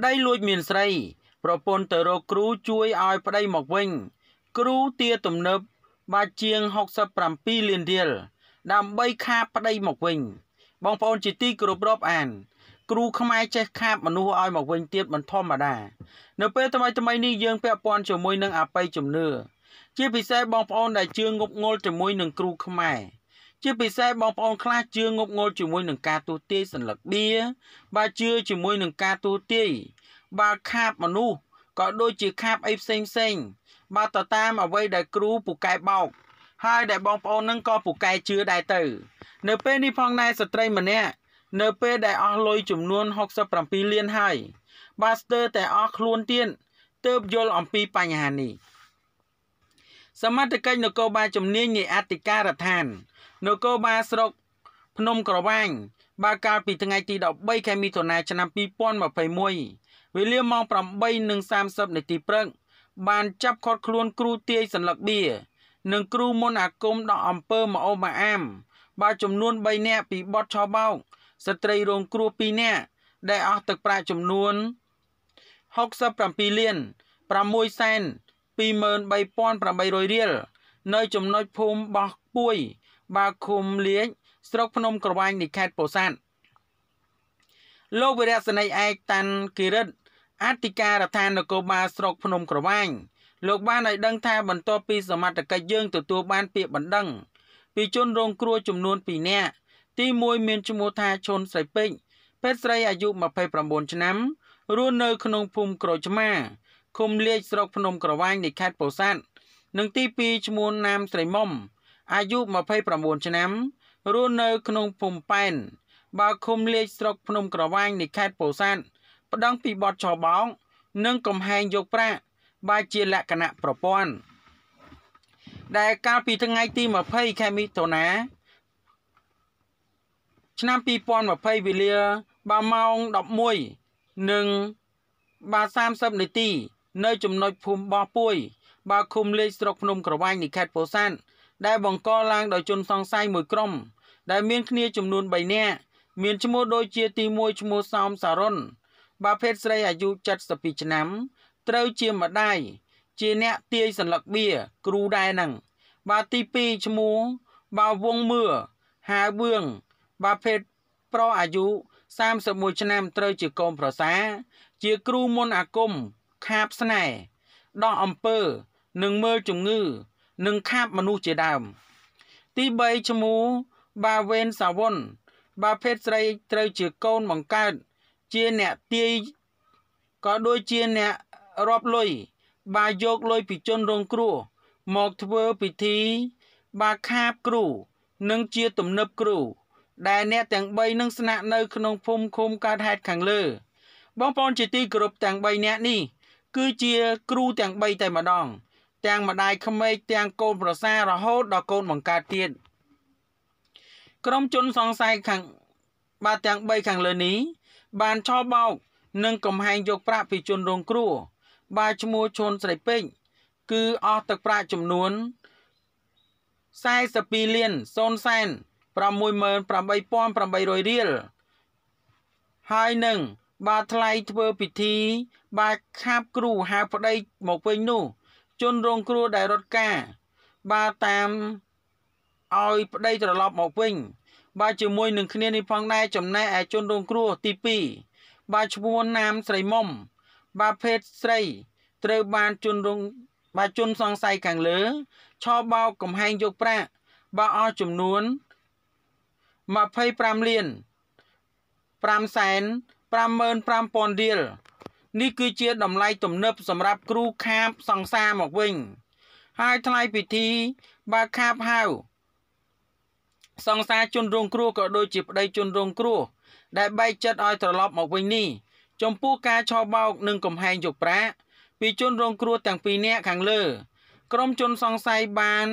ប្តីលួចមានស្រី ប្រពន្ធទៅរកគ្រូជួយឲ្យប្តីមកវិញ គ្រូទាទំនើបបាច់ជាង67លានរៀលដើម្បីខាបប្តីមកវិញ បងប្អូនជាទីគោរពរាប់អានគ្រូខ្មែរចេះខាបមនុស្សឲ្យមកវិញទៀតមិនធម្មតានៅពេលថ្មីថ្មីនេះយើងពាក់ព័ន្ធជាមួយនឹងអបិយជំនឿជាពិសេសបងប្អូនដែលជឿងប់ងល់ជាមួយនឹងគ្រូខ្មែរជាពិសេសបងប្អូនខ្លះជឿងប់ងល់ជាមួយនឹងការទូទាយសញ្ញាបៀបើជឿជាមួយនឹងការទូទាយបើខាបមនុស្សក៏ដូចជាខាបអីផ្សេងផ្សេងបើទៅតាម អ្វីដែល គ្រូពូកែបោកហើយដែលបងប្អូននឹងក៏ពូកែជឿដែរទៅនៅពេលនេះផងដែរស្ត្រីម្នាក់នៅពេលដែលអស់លុយចំនួន67លានហើយបាទស្ទើរតែអស់ខ្លួនទៀតទើបយល់អំពីបញ្ហានេះសមត្ថកិច្ចនគរបាលជំនាញនៃអធិការដ្ឋាននគរបាលស្រុកភ្នំក្រវាញបើកាលពីថ្ងៃទី13ខែមិថុនាឆ្នាំ2021វេលាម៉ោង8:30នាទីព្រឹកបានចាប់ឃាត់ខ្លួនគ្រូទាយសន្លឹកបៀនិងគ្រូមុនអាគមដកអំពើម៉អូម៉ាអាមបើចំនួន3នាក់ពីបទឆោបោកស្ត្រីរងគ្រោះ2នាក់ដែលអស់ទឹកប្រាក់ចំនួន67លាន6សែន238,800រៀលនៅចំណុចភូមិបោះពួយបាឃុំលាញស្រុកភ្នំក្រវាញនៃខេត្តពោធិ៍សាត់លោកវិរៈសនីឯកតាន់គិរិតអធិការដ្ឋាននគរបាលស្រុកភ្នំក្រវាញលោកបានឲ្យដឹងថាបន្ទាប់ពីសមត្ថកិច្ចយើងទទួលបាន ពាក្យបណ្ដឹង ពីជនរងគ្រោះចំនួន2នាក់ទី1មានឈ្មោះថាឈុនស្រីពេជ្រពេទ្យស្រីអាយុ29ឆ្នាំរស់នៅក្នុងភូមិក្រូចឆ្មាឃុំលាជស្រុកភ្នំក្រវាញនៃខេត្តពោធិ៍សាត់និងទី2ឈ្មោះណាមស្រីមុំអាយុ29ឆ្នាំរស់នៅក្នុងភូមិប៉ែនបើឃុំលេខស្រុកភ្នំក្រវ៉ាញនៃខេត្តពោធិ៍សាត់ប្តឹងពីបទឆោបោកនិងកំហែងយកប្រាក់បើជាលក្ខណៈប្រព័ន្ធដែលកាលពីថ្ងៃទី20ខែមិថុនាឆ្នាំ2020វេលា3ម៉ោង11និង3:30នាទីនៅចំណុចភូមិបោះពួយបើឃុំលេខស្រុកភ្នំក្រវ៉ាញនៃខេត្តពោធិ៍សាត់ដែលបង្កឡើងដោយជនសង្ស័យមួយក្រុម ដែលមានគ្នាចំនួន3នាក់មានឈ្មោះដូចជាទី1ឈ្មោះសោមសារុនបើភេទស្រីអាយុ72ឆ្នាំ ត្រូវជាម្ដាយជាអ្នកទាយសន្លឹកបៀគ្រូដែរនឹងបើទី2ឈ្មោះបើវងមឿហាវឿងបើភេទប្រុសអាយុ31ឆ្នាំត្រូវជាកូនប្រសាជាគ្រូមន្តអាគមខាបស្នេហ៍ដោះអំពើនិងមើលជំងឺនិងខាបមនុស្សជាដើម ទី3ឈ្មោះបាវេនសាវុនបាភេទស្រីត្រូវជាកូនបង្កើតជាអ្នកទាយក៏ដូចជាអ្នករាប់លុយបាយកលុយពីជនរងគ្រោះមកធ្វើពិធី បាខាបគ្រូ និងជាទំនើបគ្រូ ដែលអ្នកទាំង3នឹងស្នាក់នៅ ក្នុងភូមិឃុំកើតហេតុខាងលើ បងប្អូនជាទីគោរពទាំង3អ្នកនេះគឺជាគ្រូទាំង3តែម្ដងទាំងម្ដាយក្មេកទាំងកូនប្រសាររហូតដល់កូនបង្កើតទៀតក្រុមជនសង្ស័យខាងបាទទាំង3ខាងលើនេះ បានឆោបោក និងកំហែងយកប្រាក់ពីជនរងគ្រោះបាទឈ្មោះឈុនស្រីពេជ្រគឺអស់ទឹកប្រាក់ចំនួន42លាន0សែន68800រៀលហើយនឹងបាទថ្លៃធ្វើពិធី បាទខាបគ្រូហៅប្តីមកវិញនោះជនរងគ្រោះដែលរត់ការបើតាមឲ្យប្តីត្រឡប់មកវិញបើជាមួយនឹងគ្នានេះផងដែរចំណែកឯជនរងគ្រោះទី2បើឈ្មោះនាមស្រីមុំបើភេទស្រី ត្រូវបានជនរងបើជនសង្ស័យខាងលើឆោបោកកំហែងយកប្រាក់បើអស់ចំនួន25លាន5សែន55000រៀលនេះគឺជាតម្លៃទំនើបសម្រាប់គ្រូខាបសង្សារមកវិញហើយថ្លៃពិធីបើខាបហៅសង្សារជនរងគ្រោះក៏ដូចជាប្តីជនរងគ្រោះដែលបែកចិត្តឲ្យត្រឡប់មកវិញនេះចំពោះការឆោបោក និងកំហែងយកប្រាក់ពីជនរងគ្រោះទាំងពីរនាក់ខាងលើ ក្រុមជនសង្ស័យបាន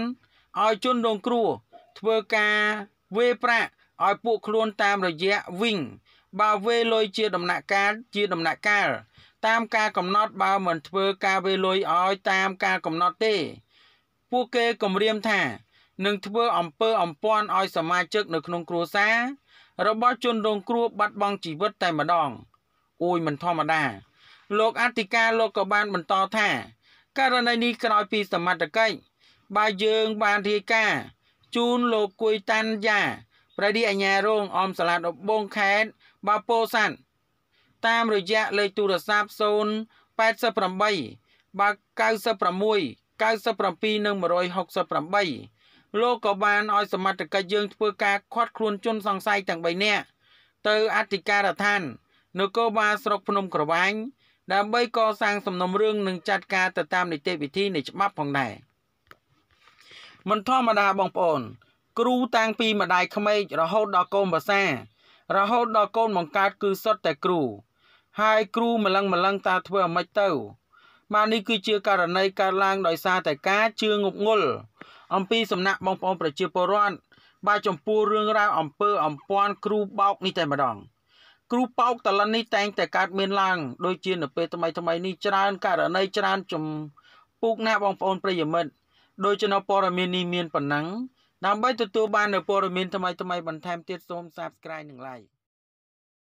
ឲ្យជនរងគ្រោះធ្វើការវេប្រាក់ឲ្យពួកខ្លួនតាមរយៈវិញបើវេលុយជាដំណាក់កាលជាដំណាក់កាលតាមការកំណត់បើមិនធ្វើការវេលុយឲ្យតាមការកំណត់ទេពួកគេគម្រាមថា នឹងធ្វើអំពើអំពាន់ឲ្យសមាជិកនៅក្នុងគ្រួសាររបស់ជនរងគ្រោះបាត់បង់ជីវិតតែម្ដងអួយមិនធម្មតា លោកអធិការលោកក៏បានបន្តថាករណីនេះក្រោយពីសមត្ថកិច្ចបើយើងបានរាយការណ៍ជូនលោកគួយតាន់យ៉ាប្រតិអាញារងអមសាលាដំបងខេត្តបាពោសាត់តាមរយៈលេខទូរស័ព្ទ088បើ96 97និង168លោកក៏បានឲ្យសមត្ថកិច្ចយើងធ្វើការឃាត់ខ្លួនជន សង្ស័យទាំង3នាក់ទៅអធិការដ្ឋាននគរបាលស្រុកភ្នំក្រវែងដើម្បីកសាងសំណុំរឿងនិងចាត់ការទៅតាមនីតិវិធីនៃច្បាប់ផងដែរមិនធម្មតាបងប្អូន គ្រូតាំងពីម្ដាយក្មេករហូតដល់កូនភាសារហូត ដល់កូនបង្កើតគឺសុទ្ធតែគ្រូហើយគ្រូម្លឹងម្លឹងតើធ្វើអ្មេចទៅបាទនេះគឺជាករណីកើតឡើងដោយសារតែការជឿងប់ងល់អំពីសំណាក់បងប្អូនប្រជាពលរដ្ឋបាទចំពោះរឿងរ៉ាវអំពើអំពាន់គ្រូបោកនេះតែម្ដង គ្រូបោក តលិននេះតែងតែកើតមានឡើងដូចជានៅពេលថ្មីថ្មីនេះច្រើនករណីច្រើនចំពុកណាបងប្អូនប្រិយមិត្តដូចជានៅព័ត៌មាននេះមានប៉ុណ្ណឹងដើម្បីទទួលបាននៅព័ត៌មានថ្មីថ្មីបន្ថែមទៀតសូម Subscribe និង Like